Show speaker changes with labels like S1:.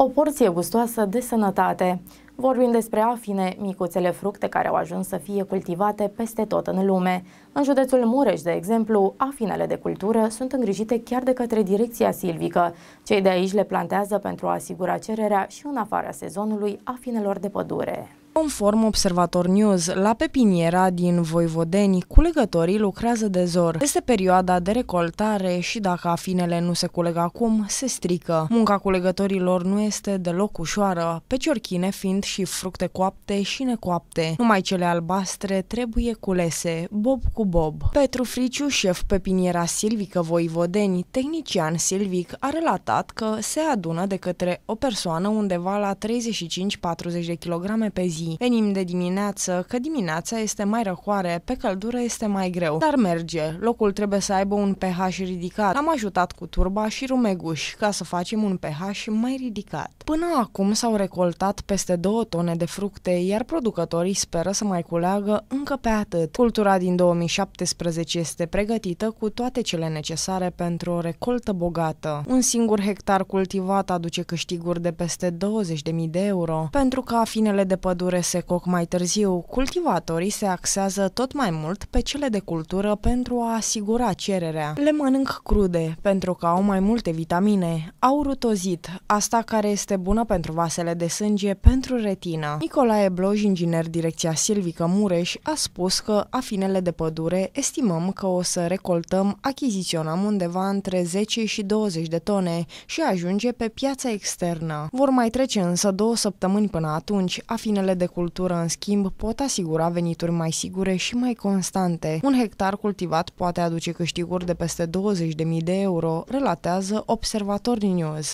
S1: O porție gustoasă de sănătate. Vorbim despre afine, micuțele fructe care au ajuns să fie cultivate peste tot în lume. În județul Mureș, de exemplu, afinele de cultură sunt îngrijite chiar de către direcția silvică. Cei de aici le plantează pentru a asigura cererea și în afara sezonului afinelor de pădure.
S2: Conform Observator News, la pepiniera din Voivodeni, culegătorii lucrează de zor. Este perioada de recoltare și dacă afinele nu se culeg acum, se strică. Munca culegătorilor nu este deloc ușoară, pe ciorchine fiind și fructe coapte și necoapte. Numai cele albastre trebuie culese, bob cu bob. Petru Friciu, șef pepiniera silvică Voivodeni, tehnician silvic, a relatat că se adună de către o persoană undeva la 35-40 de kilograme pe zi zi. Venim de dimineață, că dimineața este mai răcoare, pe căldură este mai greu, dar merge. Locul trebuie să aibă un pH ridicat. Am ajutat cu turba și rumeguș ca să facem un pH mai ridicat. Până acum s-au recoltat peste 2 tone de fructe, iar producătorii speră să mai culeagă încă pe atât. Cultura din 2017 este pregătită cu toate cele necesare pentru o recoltă bogată. Un singur hectar cultivat aduce câștiguri de peste 20.000 de euro, pentru ca finele de pădure despre se mai târziu, cultivatorii se axează tot mai mult pe cele de cultură pentru a asigura cererea. Le mănânc crude, pentru că au mai multe vitamine, au rutozit, asta care este bună pentru vasele de sânge, pentru retină. Nicolae Bloj, inginer direcția silvică Mureș, a spus că afinele de pădure estimăm că o să recoltăm, achiziționăm undeva între 10 și 20 de tone și ajunge pe piața externă. Vor mai trece însă două săptămâni până atunci, afinele de cultură, în schimb, pot asigura venituri mai sigure și mai constante. Un hectar cultivat poate aduce câștiguri de peste 20.000 de euro, relatează Observator News.